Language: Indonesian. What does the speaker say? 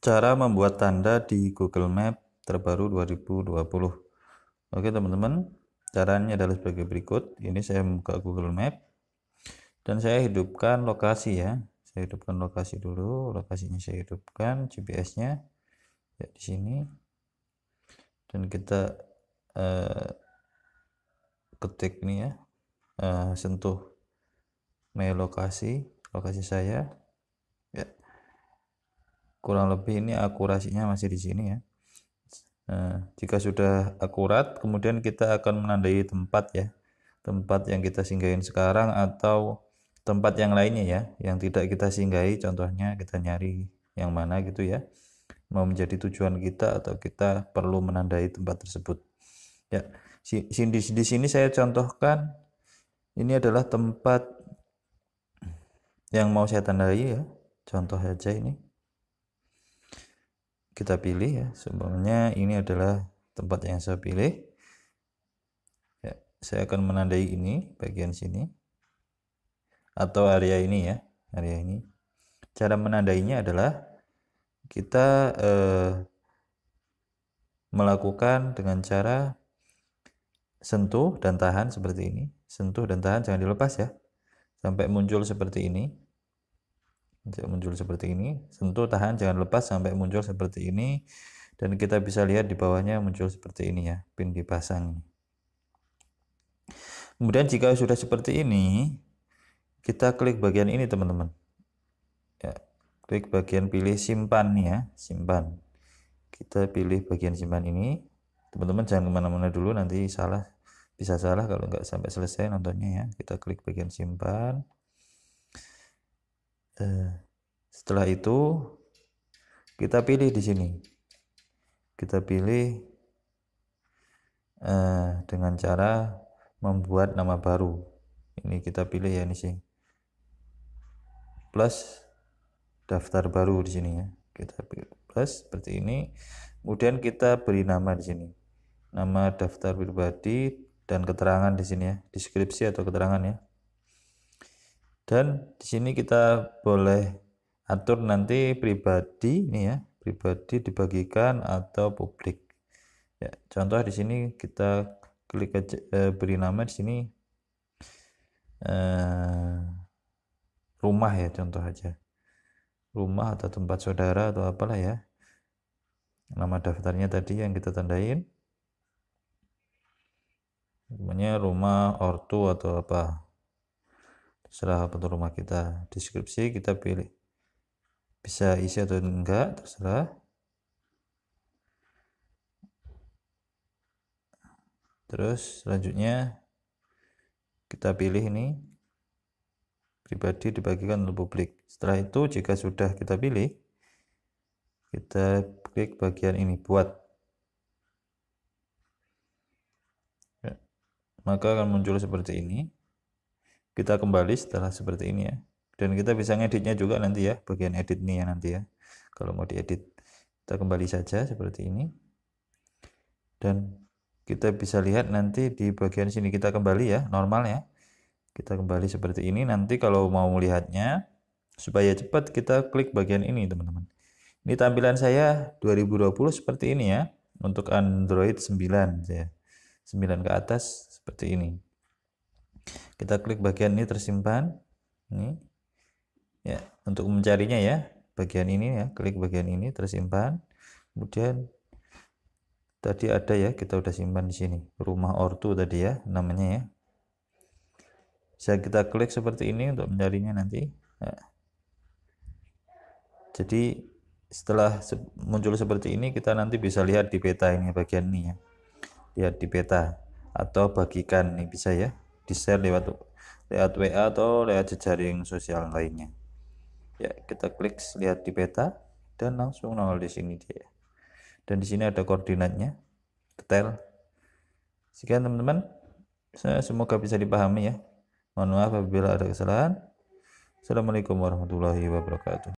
cara membuat tanda di Google Map terbaru 2020. Oke teman-teman, caranya adalah sebagai berikut. Ini saya buka Google Map dan saya hidupkan lokasi ya. Saya hidupkan lokasi dulu, lokasinya saya hidupkan GPS-nya ya di sini. Dan kita eh, ketik nih ya, eh, sentuh my lokasi lokasi saya kurang lebih ini akurasinya masih di sini ya nah, jika sudah akurat kemudian kita akan menandai tempat ya tempat yang kita singgahin sekarang atau tempat yang lainnya ya yang tidak kita singgahi contohnya kita nyari yang mana gitu ya mau menjadi tujuan kita atau kita perlu menandai tempat tersebut ya di, di sini saya contohkan ini adalah tempat yang mau saya tandai ya contoh aja ini kita pilih ya sebenarnya ini adalah tempat yang saya pilih ya, saya akan menandai ini bagian sini atau area ini ya area ini cara menandainya adalah kita eh, melakukan dengan cara sentuh dan tahan seperti ini sentuh dan tahan jangan dilepas ya sampai muncul seperti ini untuk muncul seperti ini sentuh tahan jangan lepas sampai muncul seperti ini dan kita bisa lihat di bawahnya muncul seperti ini ya pin dipasang kemudian jika sudah seperti ini kita klik bagian ini teman-teman ya klik bagian pilih simpan ya simpan kita pilih bagian simpan ini teman-teman jangan kemana-mana dulu nanti salah bisa salah kalau nggak sampai selesai nontonnya ya kita klik bagian simpan Eh, setelah itu kita pilih di sini kita pilih eh, dengan cara membuat nama baru ini kita pilih ya ini sih plus daftar baru di sini ya kita pilih plus seperti ini kemudian kita beri nama di sini nama daftar pribadi dan keterangan di sini ya deskripsi atau keterangan ya dan di sini kita boleh atur nanti pribadi nih ya, pribadi dibagikan atau publik. Ya, contoh di sini kita klik aja, eh, beri nama di sini eh, rumah ya contoh aja. Rumah atau tempat saudara atau apalah ya. Nama daftarnya tadi yang kita tandain namanya rumah ortu atau apa setelah bentuk rumah kita deskripsi kita pilih bisa isi atau enggak terserah terus selanjutnya kita pilih ini pribadi dibagikan untuk publik setelah itu jika sudah kita pilih kita klik bagian ini buat ya. maka akan muncul seperti ini kita kembali setelah seperti ini ya dan kita bisa ngeditnya juga nanti ya bagian edit nih ya nanti ya kalau mau diedit kita kembali saja seperti ini dan kita bisa lihat nanti di bagian sini kita kembali ya normal ya kita kembali seperti ini nanti kalau mau melihatnya supaya cepat kita klik bagian ini teman-teman ini tampilan saya 2020 seperti ini ya untuk Android 9 ya 9 ke atas seperti ini kita klik bagian ini tersimpan ini ya untuk mencarinya ya bagian ini ya klik bagian ini tersimpan kemudian tadi ada ya kita udah simpan di sini rumah ortu tadi ya namanya ya bisa kita klik seperti ini untuk mencarinya nanti ya. jadi setelah muncul seperti ini kita nanti bisa lihat di peta ini bagian ini ya lihat di peta atau bagikan ini bisa ya di-share lewat lewat WA atau lewat jejaring sosial lainnya. Ya, kita klik lihat di peta dan langsung nol di sini dia. Dan di sini ada koordinatnya, detail. Sekian teman-teman, semoga bisa dipahami ya. Mohon maaf apabila ada kesalahan. Assalamualaikum warahmatullahi wabarakatuh.